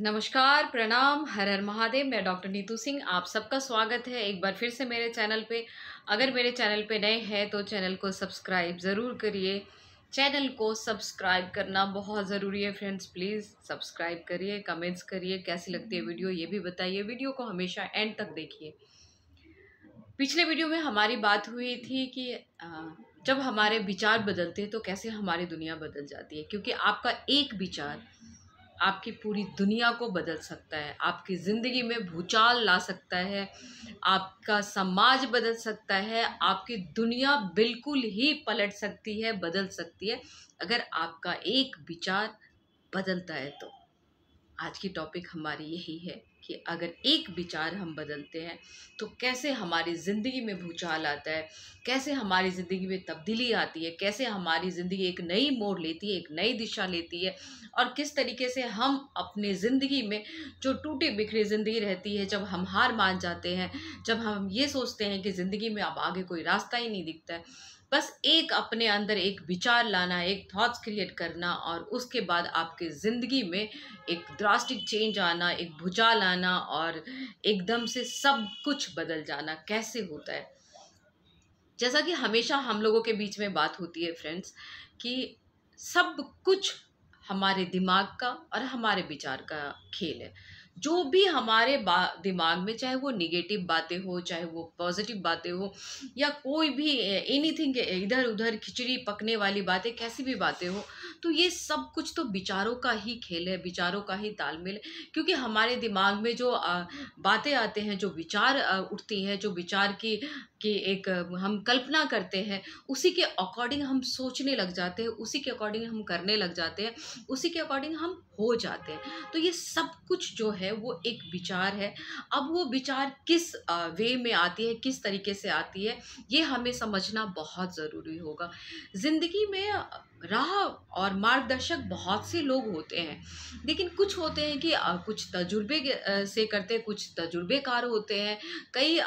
नमस्कार प्रणाम हर हर महादेव मैं डॉक्टर नीतू सिंह आप सबका स्वागत है एक बार फिर से मेरे चैनल पे अगर मेरे चैनल पे नए हैं तो चैनल को सब्सक्राइब ज़रूर करिए चैनल को सब्सक्राइब करना बहुत ज़रूरी है फ्रेंड्स प्लीज़ सब्सक्राइब करिए कमेंट्स करिए कैसी लगती है वीडियो ये भी बताइए वीडियो को हमेशा एंड तक देखिए पिछले वीडियो में हमारी बात हुई थी कि जब हमारे विचार बदलते हैं तो कैसे हमारी दुनिया बदल जाती है क्योंकि आपका एक विचार आपकी पूरी दुनिया को बदल सकता है आपकी ज़िंदगी में भूचाल ला सकता है आपका समाज बदल सकता है आपकी दुनिया बिल्कुल ही पलट सकती है बदल सकती है अगर आपका एक विचार बदलता है तो आज की टॉपिक हमारी यही है कि अगर एक विचार हम बदलते हैं तो कैसे हमारी ज़िंदगी में भूचाल आता है कैसे हमारी ज़िंदगी में तब्दीली आती है कैसे हमारी ज़िंदगी एक नई मोड़ लेती है एक नई दिशा लेती है और किस तरीके से हम अपने ज़िंदगी में जो टूटी बिखरी ज़िंदगी रहती है जब हम हार मान जाते हैं जब हम ये सोचते हैं कि ज़िंदगी में अब आगे कोई रास्ता ही नहीं दिखता है बस एक अपने अंदर एक विचार लाना एक थॉट्स क्रिएट करना और उसके बाद आपके ज़िंदगी में एक ड्रास्टिक चेंज आना एक भुचाल आना और एकदम से सब कुछ बदल जाना कैसे होता है जैसा कि हमेशा हम लोगों के बीच में बात होती है फ्रेंड्स कि सब कुछ हमारे दिमाग का और हमारे विचार का खेल है जो भी हमारे दिमाग में चाहे वो निगेटिव बातें हो चाहे वो पॉजिटिव बातें हो या कोई भी एनीथिंग इधर उधर खिचड़ी पकने वाली बातें कैसी भी बातें हो तो ये सब कुछ तो विचारों का ही खेल है विचारों का ही तालमेल है क्योंकि हमारे दिमाग में जो बातें आते हैं जो विचार उठती हैं जो विचार की कि एक हम कल्पना करते हैं उसी के अकॉर्डिंग हम सोचने लग जाते हैं उसी के अकॉर्डिंग हम करने लग जाते हैं उसी के अकॉर्डिंग हम हो जाते हैं तो ये सब कुछ जो है वो एक विचार है अब वो विचार किस वे में आती है किस तरीके से आती है ये हमें समझना बहुत ज़रूरी होगा ज़िंदगी में राह और मार्गदर्शक बहुत से लोग होते हैं लेकिन कुछ होते हैं कि कुछ तजुर्बे से करते कुछ तजुर्बेकार होते हैं कई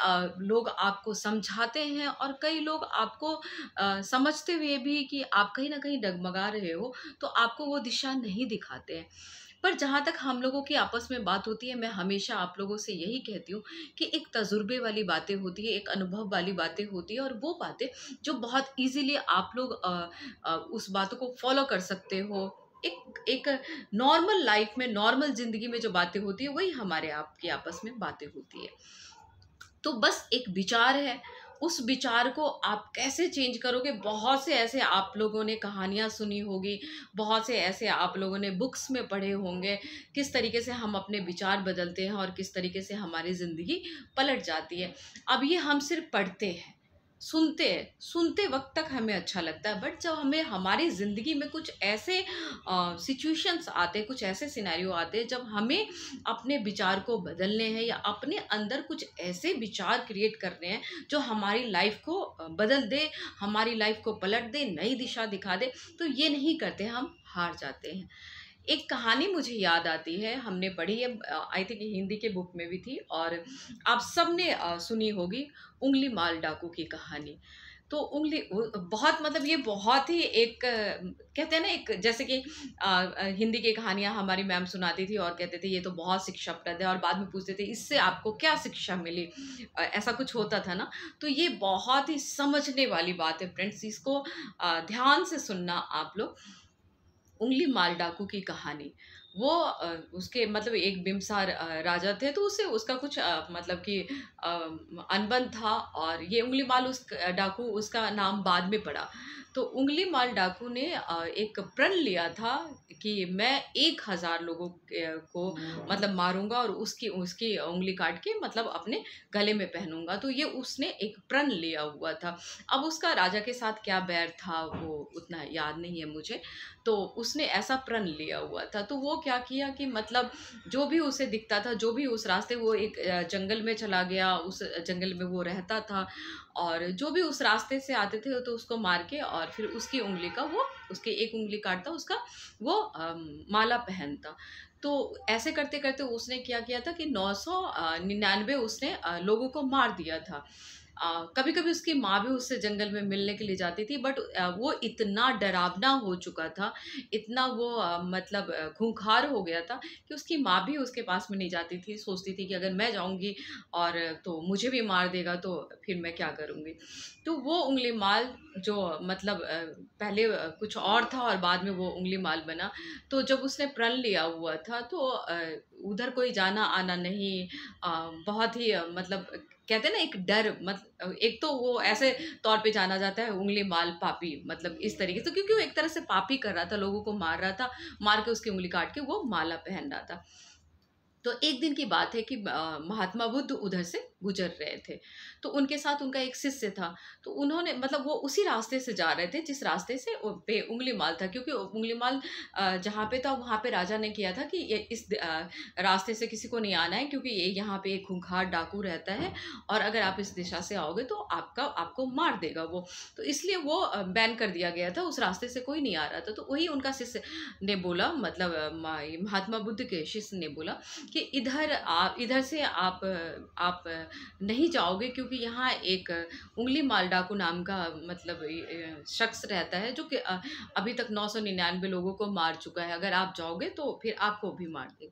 लोग आपको समझाते हैं और कई लोग आपको समझते हुए भी कि आप कहीं ना कहीं डगमगा रहे हो तो आपको वो दिशा नहीं दिखाते हैं पर जहाँ तक हम लोगों की आपस में बात होती है मैं हमेशा आप लोगों से यही कहती हूँ कि एक तजुर्बे वाली बातें होती है एक अनुभव वाली बातें होती है और वो बातें जो बहुत ईजीली आप लोग आ, आ, उस बातों को फॉलो कर सकते हो एक एक नॉर्मल लाइफ में नॉर्मल ज़िंदगी में जो बातें होती है वही हमारे आपकी आपस में बातें होती है तो बस एक विचार है उस विचार को आप कैसे चेंज करोगे बहुत से ऐसे आप लोगों ने कहानियाँ सुनी होगी बहुत से ऐसे आप लोगों ने बुक्स में पढ़े होंगे किस तरीके से हम अपने विचार बदलते हैं और किस तरीके से हमारी ज़िंदगी पलट जाती है अब ये हम सिर्फ पढ़ते हैं सुनते हैं सुनते वक्त तक हमें अच्छा लगता है बट जब हमें हमारी ज़िंदगी में कुछ ऐसे सिचुएशंस आते कुछ ऐसे सिनेरियो आते हैं जब हमें अपने विचार को बदलने हैं या अपने अंदर कुछ ऐसे विचार क्रिएट करने हैं जो हमारी लाइफ को बदल दे हमारी लाइफ को पलट दे नई दिशा दिखा दे तो ये नहीं करते हम हार जाते हैं एक कहानी मुझे याद आती है हमने पढ़ी है आई थिंक हिंदी के बुक में भी थी और आप सब ने सुनी होगी उंगली माल डाकू की कहानी तो उंगली बहुत मतलब ये बहुत ही एक कहते हैं ना एक जैसे कि आ, हिंदी की कहानियाँ हमारी मैम सुनाती थी और कहते थे ये तो बहुत शिक्षाप्रद है और बाद में पूछते थे इससे आपको क्या शिक्षा मिली ऐसा कुछ होता था ना तो ये बहुत ही समझने वाली बात है फ्रेंड्स इसको ध्यान से सुनना आप लोग उंगली माल डाकू की कहानी वो उसके मतलब एक बिमसार राजा थे तो उससे उसका कुछ मतलब कि अनबन था और ये उंगली माल उस डाकू उसका नाम बाद में पड़ा तो उंगली माल डाकू ने एक प्रण लिया था कि मैं एक हज़ार लोगों को मतलब मारूंगा और उसकी उसकी उंगली काट के मतलब अपने गले में पहनूंगा तो ये उसने एक प्रण लिया हुआ था अब उसका राजा के साथ क्या बैर था वो उतना याद नहीं है मुझे तो उसने ऐसा प्रण लिया हुआ था तो वो क्या किया कि मतलब जो भी उसे दिखता था जो भी उस रास्ते वो एक जंगल में चला गया उस जंगल में वो रहता था और जो भी उस रास्ते से आते थे तो उसको मार के और फिर उसकी उंगली का वो उसकी एक उंगली काटता उसका वो आ, माला पहनता तो ऐसे करते करते उसने क्या किया था कि 999 उसने आ, लोगों को मार दिया था कभी कभी उसकी माँ भी उससे जंगल में मिलने के लिए जाती थी बट वो इतना डरावना हो चुका था इतना वो मतलब खूंखार हो गया था कि उसकी माँ भी उसके पास में नहीं जाती थी सोचती थी कि अगर मैं जाऊँगी और तो मुझे भी मार देगा तो फिर मैं क्या करूँगी तो वो उंगली माल जो मतलब पहले कुछ और था और बाद में वो उंगली माल बना तो जब उसने प्रण लिया हुआ था तो उधर कोई जाना आना नहीं बहुत ही मतलब कहते हैं ना एक डर मतलब एक तो वो ऐसे तौर पे जाना जाता है उंगली माल पापी मतलब इस तरीके से क्योंकि वो एक तरह से पापी कर रहा था लोगों को मार रहा था मार के उसकी उंगली काट के वो माला पहन रहा था तो एक दिन की बात है कि महात्मा बुद्ध उधर से गुजर रहे थे तो उनके साथ उनका एक शिष्य था तो उन्होंने मतलब वो उसी रास्ते से जा रहे थे जिस रास्ते से पे उंगली माल था क्योंकि उंगली माल जहाँ पे था वहाँ पे राजा ने किया था कि ये इस रास्ते से किसी को नहीं आना है क्योंकि ये यहाँ पे एक खूंखार डाकू रहता है और अगर आप इस दिशा से आओगे तो आपका आपको मार देगा वो तो इसलिए वो बैन कर दिया गया था उस रास्ते से कोई नहीं आ रहा था तो वही उनका शिष्य ने बोला मतलब महात्मा बुद्ध के शिष्य ने बोला कि इधर आप इधर से आप आप नहीं जाओगे क्योंकि यहाँ एक उंगली माल डाकू नाम का मतलब शख्स रहता है जो कि अभी तक नौ सौ निन्यानवे लोगों को मार चुका है अगर आप जाओगे तो फिर आपको भी मार दे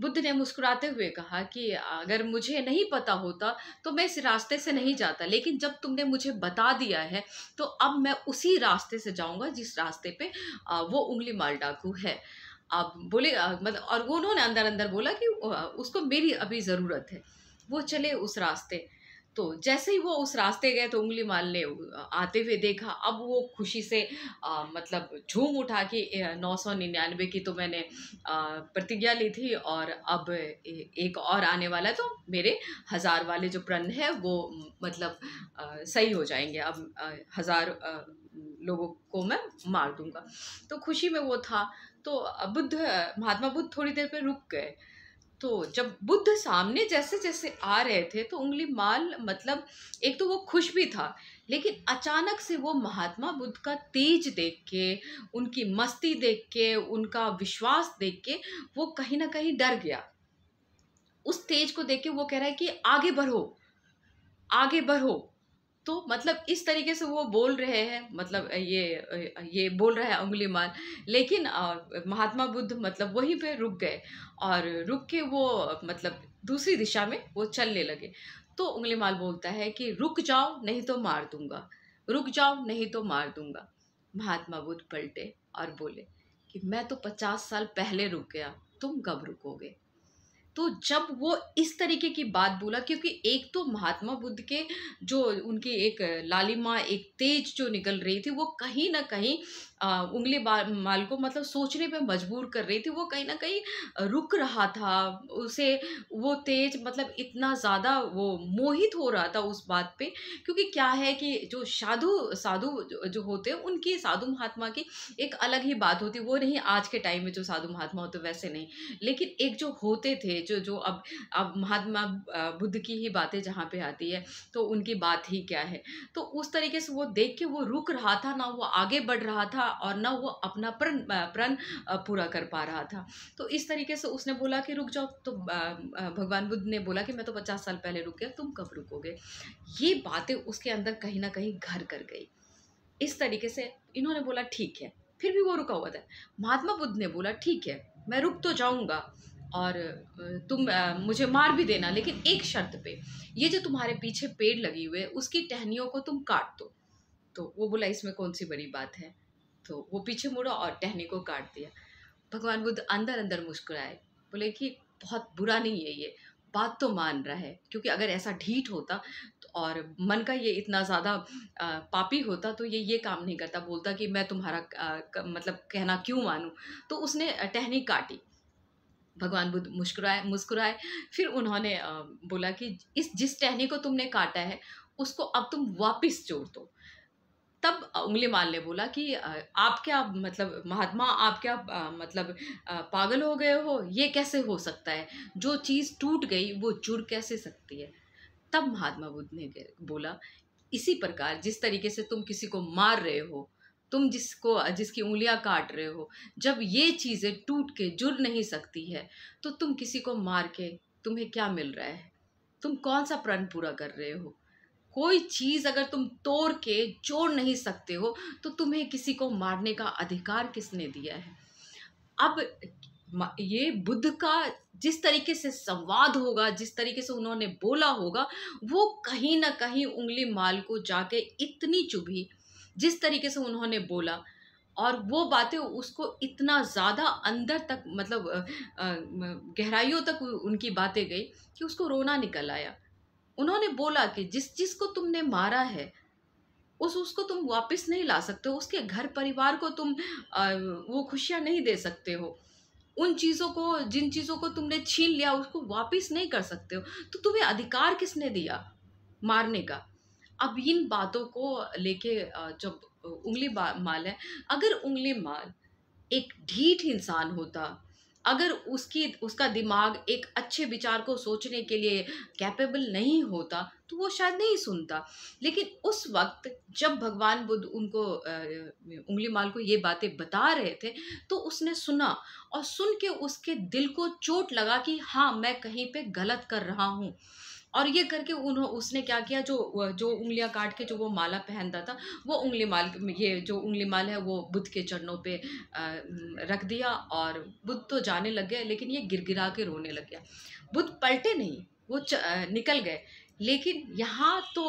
बुद्ध ने मुस्कुराते हुए कहा कि अगर मुझे नहीं पता होता तो मैं इस रास्ते से नहीं जाता लेकिन जब तुमने मुझे बता दिया है तो अब मैं उसी रास्ते से जाऊंगा जिस रास्ते पे वो उंगली माल डाकू है अब बोले मतलब और उन्होंने अंदर अंदर बोला कि उसको मेरी अभी ज़रूरत है वो चले उस रास्ते तो जैसे ही वो उस रास्ते गए तो उंगली माल ने आते हुए देखा अब वो खुशी से आ, मतलब झूम उठा कि नौ सौ निन्यानवे की तो मैंने प्रतिज्ञा ली थी और अब एक और आने वाला तो मेरे हज़ार वाले जो प्रण है वो मतलब आ, सही हो जाएंगे अब आ, हज़ार लोगों को मैं मार दूंगा तो खुशी में वो था तो बुद्ध महात्मा बुद्ध थोड़ी देर पर रुक गए तो जब बुद्ध सामने जैसे जैसे आ रहे थे तो उंगली माल मतलब एक तो वो खुश भी था लेकिन अचानक से वो महात्मा बुद्ध का तेज देख के उनकी मस्ती देख के उनका विश्वास देख के वो कहीं ना कहीं डर गया उस तेज को देख के वो कह रहा है कि आगे बढ़ो आगे बढ़ो तो मतलब इस तरीके से वो बोल रहे हैं मतलब ये ये बोल रहा है उंगली अंगुलीमाल लेकिन महात्मा बुद्ध मतलब वहीं पे रुक गए और रुक के वो मतलब दूसरी दिशा में वो चलने लगे तो उंगली माल बोलता है कि रुक जाओ नहीं तो मार दूंगा रुक जाओ नहीं तो मार दूंगा महात्मा बुद्ध पलटे और बोले कि मैं तो पचास साल पहले रुक गया तुम कब रुकोगे तो जब वो इस तरीके की बात बोला क्योंकि एक तो महात्मा बुद्ध के जो उनकी एक लालिमा एक तेज जो निकल रही थी वो कहीं ना कहीं उंगली माल को मतलब सोचने पे मजबूर कर रही थी वो कहीं ना कहीं रुक रहा था उसे वो तेज मतलब इतना ज़्यादा वो मोहित हो रहा था उस बात पे क्योंकि क्या है कि जो साधु साधु जो होते हैं उनकी साधु महात्मा की एक अलग ही बात होती वो नहीं आज के टाइम में जो साधु महात्मा होते वैसे नहीं लेकिन एक जो होते थे जो जो अब अब महात्मा बुद्ध की ही बातें जहाँ पर आती है तो उनकी बात ही क्या है तो उस तरीके से वो देख के वो रुक रहा था ना वो आगे बढ़ रहा था था और ना वो अपना प्रण प्रण पूरा कर पा रहा था तो इस तरीके से उसने बोला कि रुक जाओ तो भगवान बुद्ध ने बोला कि मैं तो पचास साल पहले रुक गया तुम कब रुकोगे ये बातें उसके अंदर कहीं ना कहीं घर कर गई इस तरीके से इन्होंने बोला ठीक है फिर भी वो रुका हुआ था महात्मा बुद्ध ने बोला ठीक है मैं रुक तो जाऊंगा और तुम आ, मुझे मार भी देना लेकिन एक शर्त पे ये जो तुम्हारे पीछे पेड़ लगी हुए उसकी टहनियों को तुम काट दो तो वो बोला इसमें कौन सी बड़ी बात है तो वो पीछे मुड़ा और टहनी को काट दिया भगवान बुद्ध अंदर अंदर मुस्कुराए बोले कि बहुत बुरा नहीं है ये बात तो मान रहा है क्योंकि अगर ऐसा ढीठ होता तो और मन का ये इतना ज़्यादा पापी होता तो ये ये काम नहीं करता बोलता कि मैं तुम्हारा आ, क, मतलब कहना क्यों मानूँ तो उसने टहनी काटी भगवान बुद्ध मुस्कुराए मुस्कुराए फिर उन्होंने बोला कि इस जिस टहनी को तुमने काटा है उसको अब तुम वापस जोड़ दो तब उंगली माल ने बोला कि आप क्या मतलब महात्मा आप क्या मतलब पागल हो गए हो ये कैसे हो सकता है जो चीज़ टूट गई वो जुड़ कैसे सकती है तब महात्मा बुद्ध ने बोला इसी प्रकार जिस तरीके से तुम किसी को मार रहे हो तुम जिसको जिसकी उंगलियां काट रहे हो जब ये चीज़ें टूट के जुड़ नहीं सकती है तो तुम किसी को मार के तुम्हें क्या मिल रहा है तुम कौन सा प्रण पूरा कर रहे हो कोई चीज़ अगर तुम तोड़ के जोड़ नहीं सकते हो तो तुम्हें किसी को मारने का अधिकार किसने दिया है अब ये बुद्ध का जिस तरीके से संवाद होगा जिस तरीके से उन्होंने बोला होगा वो कहीं ना कहीं उंगली माल को जाके इतनी चुभी जिस तरीके से उन्होंने बोला और वो बातें उसको इतना ज़्यादा अंदर तक मतलब गहराइयों तक उनकी बातें गई कि उसको रोना निकल आया उन्होंने बोला कि जिस जिस को तुमने मारा है उस उसको तुम वापस नहीं ला सकते हो उसके घर परिवार को तुम वो खुशियाँ नहीं दे सकते हो उन चीज़ों को जिन चीज़ों को तुमने छीन लिया उसको वापस नहीं कर सकते हो तो तुम्हें अधिकार किसने दिया मारने का अब इन बातों को लेके जब उंगली माल है अगर उंगली माल एक ढीठ इंसान होता अगर उसकी उसका दिमाग एक अच्छे विचार को सोचने के लिए कैपेबल नहीं होता तो वो शायद नहीं सुनता लेकिन उस वक्त जब भगवान बुद्ध उनको उंगली माल को ये बातें बता रहे थे तो उसने सुना और सुन के उसके दिल को चोट लगा कि हाँ मैं कहीं पे गलत कर रहा हूँ और ये करके उन्होंने उसने क्या किया जो जो उंगलियां काट के जो वो माला पहनता था वो उंगली माल ये जो उंगली माल है वो बुद्ध के चरणों पे रख दिया और बुद्ध तो जाने लग गए लेकिन ये गिर गिरा के रोने लग गया बुद्ध पलटे नहीं वो निकल गए लेकिन यहाँ तो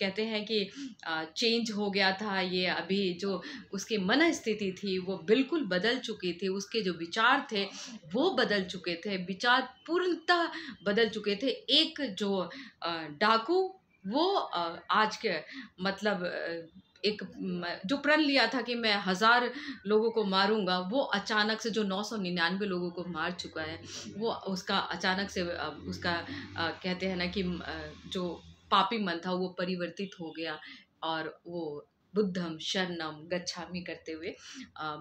कहते हैं कि चेंज हो गया था ये अभी जो उसकी मन स्थिति थी वो बिल्कुल बदल चुकी थी उसके जो विचार थे वो बदल चुके थे विचार पूर्णतः बदल चुके थे एक जो डाकू वो आज के मतलब एक जो प्रण लिया था कि मैं हज़ार लोगों को मारूंगा वो अचानक से जो नौ सौ निन्यानवे लोगों को मार चुका है वो उसका अचानक से उसका कहते हैं ना कि जो पापी मन था वो परिवर्तित हो गया और वो बुद्धम शरणम गच्छामी करते हुए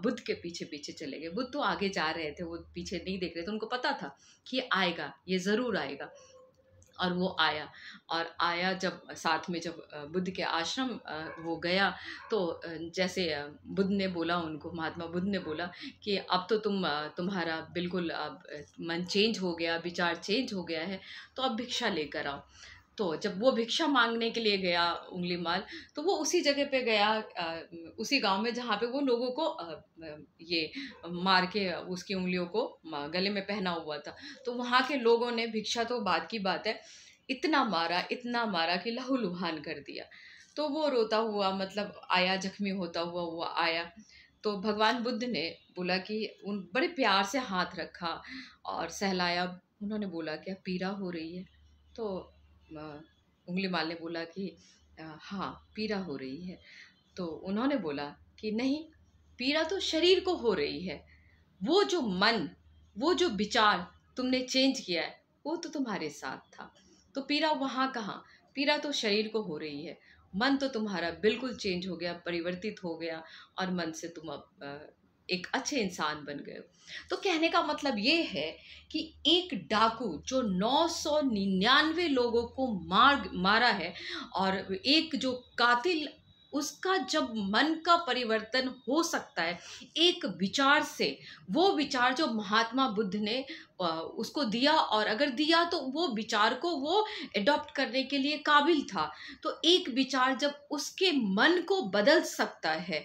बुद्ध के पीछे पीछे चले गए बुद्ध तो आगे जा रहे थे वो पीछे नहीं देख रहे थे उनको पता था कि आएगा ये ज़रूर आएगा और वो आया और आया जब साथ में जब बुद्ध के आश्रम वो गया तो जैसे बुद्ध ने बोला उनको महात्मा बुद्ध ने बोला कि अब तो तुम तुम्हारा बिल्कुल अब मन चेंज हो गया विचार चेंज हो गया है तो अब भिक्षा लेकर आओ तो जब वो भिक्षा मांगने के लिए गया उंगली माल तो वो उसी जगह पे गया उसी गांव में जहाँ पे वो लोगों को ये मार के उसकी उंगलियों को गले में पहना हुआ था तो वहाँ के लोगों ने भिक्षा तो बाद की बात है इतना मारा इतना मारा कि लहूलुहान कर दिया तो वो रोता हुआ मतलब आया जख्मी होता हुआ हुआ आया तो भगवान बुद्ध ने बोला कि उन बड़े प्यार से हाथ रखा और सहलाया उन्होंने बोला कि पीड़ा हो रही है तो उंगली माल ने बोला कि हाँ पीड़ा हो रही है तो उन्होंने बोला कि नहीं पीड़ा तो शरीर को हो रही है वो जो मन वो जो विचार तुमने चेंज किया है वो तो तुम्हारे साथ था तो पीड़ा वहाँ कहाँ पीड़ा तो शरीर को हो रही है मन तो तुम्हारा बिल्कुल चेंज हो गया परिवर्तित हो गया और मन से तुम अब एक अच्छे इंसान बन गए तो कहने का मतलब ये है कि एक डाकू जो 999 लोगों को मार मारा है और एक जो कातिल उसका जब मन का परिवर्तन हो सकता है एक विचार से वो विचार जो महात्मा बुद्ध ने उसको दिया और अगर दिया तो वो विचार को वो एडॉप्ट करने के लिए काबिल था तो एक विचार जब उसके मन को बदल सकता है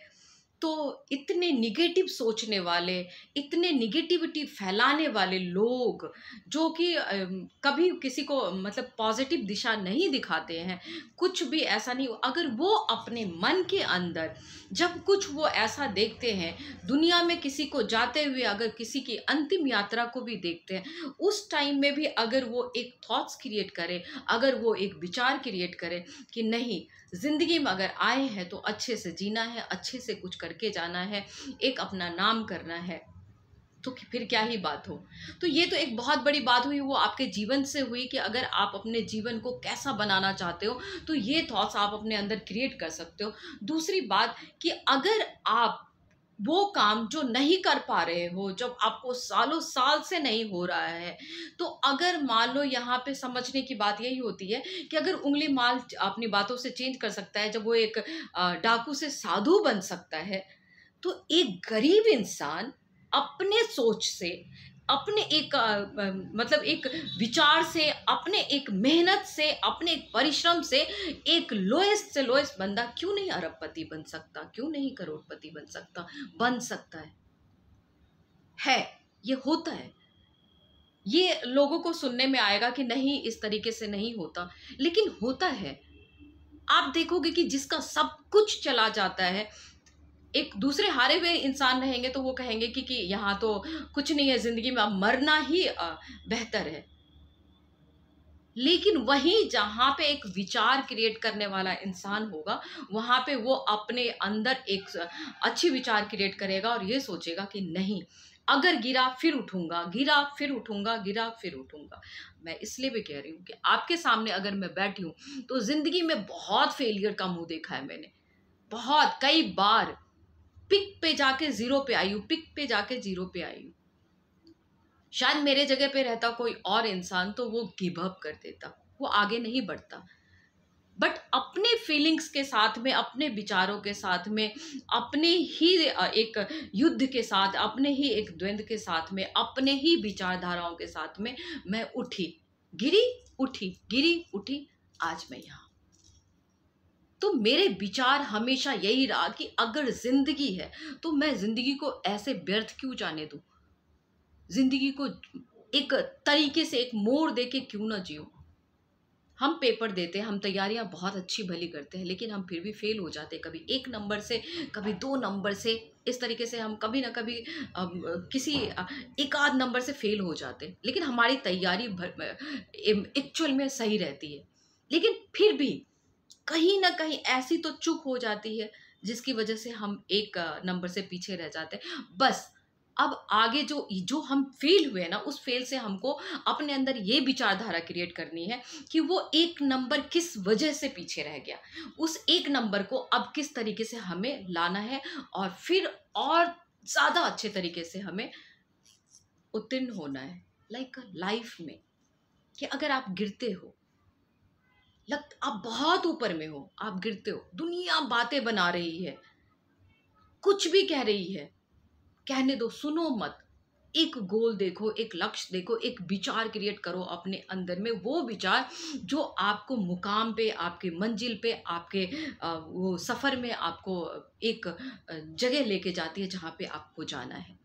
तो इतने निगेटिव सोचने वाले इतने निगेटिविटी फैलाने वाले लोग जो कि कभी किसी को मतलब पॉजिटिव दिशा नहीं दिखाते हैं कुछ भी ऐसा नहीं अगर वो अपने मन के अंदर जब कुछ वो ऐसा देखते हैं दुनिया में किसी को जाते हुए अगर किसी की अंतिम यात्रा को भी देखते हैं उस टाइम में भी अगर वो एक थॉट्स क्रिएट करें अगर वो एक विचार क्रिएट करें कि नहीं ज़िंदगी में अगर आए हैं तो अच्छे से जीना है अच्छे से कुछ करके जाना है एक अपना नाम करना है तो फिर क्या ही बात हो तो ये तो एक बहुत बड़ी बात हुई वो आपके जीवन से हुई कि अगर आप अपने जीवन को कैसा बनाना चाहते हो तो ये थॉट्स आप अपने अंदर क्रिएट कर सकते हो दूसरी बात कि अगर आप वो काम जो नहीं कर पा रहे हो जब आपको सालों साल से नहीं हो रहा है तो अगर मान लो यहाँ पे समझने की बात यही होती है कि अगर उंगली माल अपनी बातों से चेंज कर सकता है जब वो एक डाकू से साधु बन सकता है तो एक गरीब इंसान अपने सोच से अपने एक मतलब एक विचार से अपने एक मेहनत से अपने एक परिश्रम से एक लोएस्ट से लोएस्ट बंदा क्यों नहीं अरबपति बन सकता क्यों नहीं करोड़पति बन सकता बन सकता है है ये होता है ये लोगों को सुनने में आएगा कि नहीं इस तरीके से नहीं होता लेकिन होता है आप देखोगे कि जिसका सब कुछ चला जाता है एक दूसरे हारे हुए इंसान रहेंगे तो वो कहेंगे कि कि यहाँ तो कुछ नहीं है ज़िंदगी में मरना ही बेहतर है लेकिन वहीं जहाँ पे एक विचार क्रिएट करने वाला इंसान होगा वहाँ पे वो अपने अंदर एक अच्छी विचार क्रिएट करेगा और ये सोचेगा कि नहीं अगर गिरा फिर उठूंगा गिरा फिर उठूंगा गिरा फिर उठूंगा मैं इसलिए भी कह रही हूँ कि आपके सामने अगर मैं बैठी हूँ तो ज़िंदगी में बहुत फेलियर का मुँह देखा है मैंने बहुत कई बार पिक पे जाके जीरो पे आई हूँ पिक पे जाके जीरो पे आई हूँ शायद मेरे जगह पे रहता कोई और इंसान तो वो गिव अप कर देता वो आगे नहीं बढ़ता बट अपने फीलिंग्स के साथ में अपने विचारों के साथ में अपने ही एक युद्ध के साथ अपने ही एक द्वंद्व के साथ में अपने ही विचारधाराओं के साथ में मैं उठी गिरी उठी गिरी उठी आज मैं यहाँ तो मेरे विचार हमेशा यही रहा कि अगर ज़िंदगी है तो मैं ज़िंदगी को ऐसे व्यर्थ क्यों जाने दूँ ज़िंदगी को एक तरीके से एक मोड़ दे के क्यों ना जियो हम पेपर देते हैं हम तैयारियां बहुत अच्छी भली करते हैं लेकिन हम फिर भी फेल हो जाते हैं कभी एक नंबर से कभी दो नंबर से इस तरीके से हम कभी ना कभी अब, किसी एक आध नंबर से फेल हो जाते हैं लेकिन हमारी तैयारी एक्चुअल में सही रहती है लेकिन फिर भी कहीं ना कहीं ऐसी तो चुक हो जाती है जिसकी वजह से हम एक नंबर से पीछे रह जाते हैं बस अब आगे जो जो हम फेल हुए ना उस फेल से हमको अपने अंदर ये विचारधारा क्रिएट करनी है कि वो एक नंबर किस वजह से पीछे रह गया उस एक नंबर को अब किस तरीके से हमें लाना है और फिर और ज़्यादा अच्छे तरीके से हमें उत्तीर्ण होना है लाइक like लाइफ में कि अगर आप गिरते हो लग आप बहुत ऊपर में हो आप गिरते हो दुनिया बातें बना रही है कुछ भी कह रही है कहने दो सुनो मत एक गोल देखो एक लक्ष्य देखो एक विचार क्रिएट करो अपने अंदर में वो विचार जो आपको मुकाम पे आपके मंजिल पे आपके वो सफ़र में आपको एक जगह लेके जाती है जहाँ पे आपको जाना है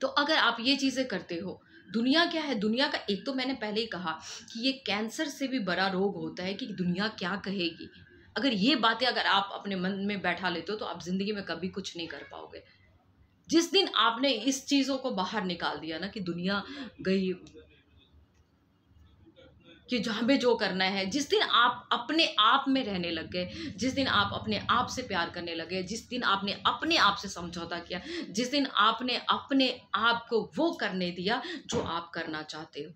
तो अगर आप ये चीज़ें करते हो दुनिया क्या है दुनिया का एक तो मैंने पहले ही कहा कि ये कैंसर से भी बड़ा रोग होता है कि दुनिया क्या कहेगी अगर ये बातें अगर आप अपने मन में बैठा लेते हो तो आप ज़िंदगी में कभी कुछ नहीं कर पाओगे जिस दिन आपने इस चीज़ों को बाहर निकाल दिया ना कि दुनिया गई कि जहाँ भी जो करना है जिस दिन आप अपने आप में रहने लग गए जिस दिन आप अपने आप से प्यार करने लगे जिस दिन आपने अपने आप से समझौता किया जिस दिन आपने अपने आप को वो करने दिया जो आप करना चाहते हो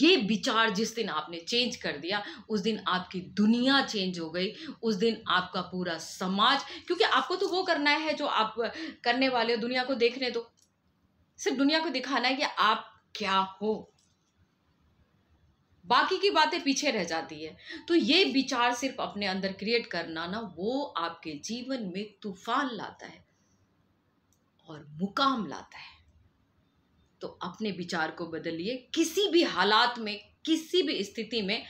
ये विचार जिस दिन आपने चेंज कर दिया उस दिन आपकी दुनिया चेंज हो गई उस दिन आपका पूरा समाज क्योंकि आपको तो वो करना है जो आप करने वाले हो दुनिया को देखने दो तो। सिर्फ दुनिया को दिखाना है कि आप क्या हो बाकी की बातें पीछे रह जाती है तो ये विचार सिर्फ अपने अंदर क्रिएट करना ना वो आपके जीवन में तूफान लाता है और मुकाम लाता है तो अपने विचार को बदलिए किसी भी हालात में किसी भी स्थिति में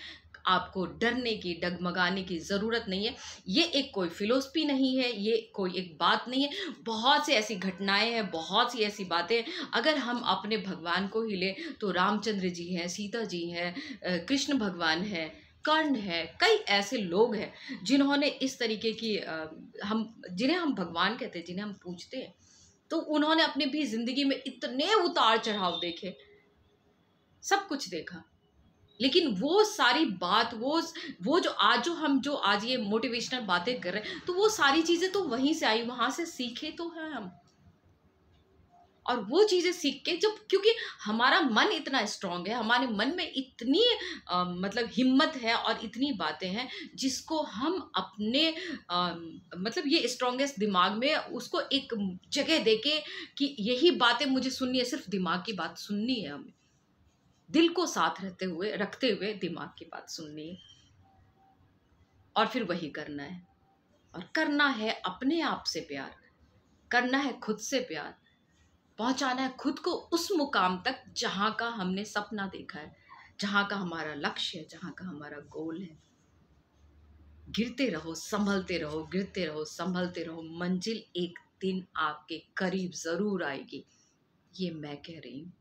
आपको डरने की डगमगाने की ज़रूरत नहीं है ये एक कोई फिलोसफी नहीं है ये कोई एक बात नहीं है बहुत सी ऐसी घटनाएं हैं बहुत सी ऐसी बातें अगर हम अपने भगवान को ही लें तो रामचंद्र जी हैं सीता जी हैं कृष्ण भगवान हैं कर्ण है कई ऐसे लोग हैं जिन्होंने इस तरीके की आ, हम जिन्हें हम भगवान कहते हैं जिन्हें हम पूछते हैं तो उन्होंने अपनी भी ज़िंदगी में इतने उतार चढ़ाव देखे सब कुछ देखा लेकिन वो सारी बात वो वो जो आज जो हम जो आज ये मोटिवेशनल बातें कर रहे हैं तो वो सारी चीज़ें तो वहीं से आई वहाँ से सीखे तो हैं हम और वो चीज़ें सीख के जब क्योंकि हमारा मन इतना स्ट्रांग है हमारे मन में इतनी आ, मतलब हिम्मत है और इतनी बातें हैं जिसको हम अपने आ, मतलब ये स्ट्रांगेस्ट दिमाग में उसको एक जगह दे के कि यही बातें मुझे सुननी है सिर्फ दिमाग की बात सुननी है हमें दिल को साथ रहते हुए रखते हुए दिमाग की बात सुननी है और फिर वही करना है और करना है अपने आप से प्यार करना है खुद से प्यार पहुंचाना है खुद को उस मुकाम तक जहाँ का हमने सपना देखा है जहाँ का हमारा लक्ष्य है जहाँ का हमारा गोल है गिरते रहो संभलते रहो गिरते रहो संभलते रहो मंजिल एक दिन आपके करीब ज़रूर आएगी ये मैं कह रही हूँ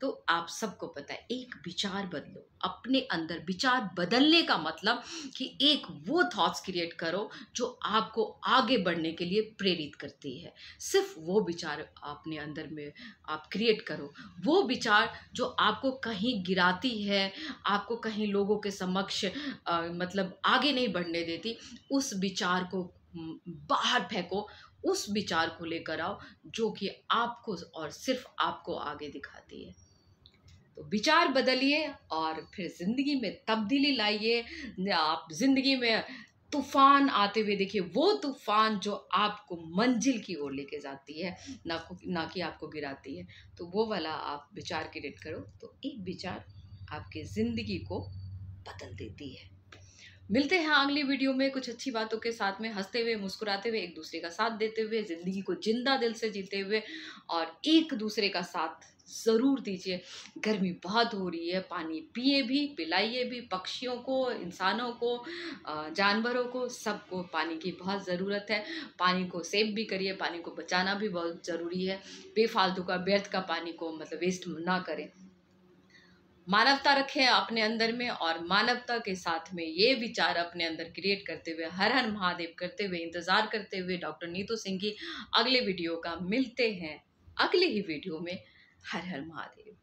तो आप सबको पता है एक विचार बदलो अपने अंदर विचार बदलने का मतलब कि एक वो थॉट्स क्रिएट करो जो आपको आगे बढ़ने के लिए प्रेरित करती है सिर्फ वो विचार अपने अंदर में आप क्रिएट करो वो विचार जो आपको कहीं गिराती है आपको कहीं लोगों के समक्ष आ, मतलब आगे नहीं बढ़ने देती उस विचार को बाहर फेंको उस विचार को लेकर आओ जो कि आपको और सिर्फ आपको आगे दिखाती है तो विचार बदलिए और फिर ज़िंदगी में तब्दीली लाइए आप ज़िंदगी में तूफान आते हुए देखिए वो तूफान जो आपको मंजिल की ओर लेके जाती है ना ना कि आपको गिराती है तो वो वाला आप विचार क्रिएट करो तो एक विचार आपकी ज़िंदगी को बदल देती है मिलते हैं अगली वीडियो में कुछ अच्छी बातों के साथ में हंसते हुए मुस्कुराते हुए एक दूसरे का साथ देते हुए ज़िंदगी को जिंदा दिल से जीते हुए और एक दूसरे का साथ ज़रूर दीजिए गर्मी बहुत हो रही है पानी पिए भी पिलाइए भी पक्षियों को इंसानों को जानवरों को सबको पानी की बहुत ज़रूरत है पानी को सेव भी करिए पानी को बचाना भी बहुत ज़रूरी है बेफालतू का व्यर्थ का पानी को मतलब वेस्ट ना करें मानवता रखें अपने अंदर में और मानवता के साथ में ये विचार अपने अंदर क्रिएट करते हुए हर हर महादेव करते हुए इंतज़ार करते हुए डॉक्टर नीतू सिंह की अगले वीडियो का मिलते हैं अगले ही वीडियो में हर हर महादेव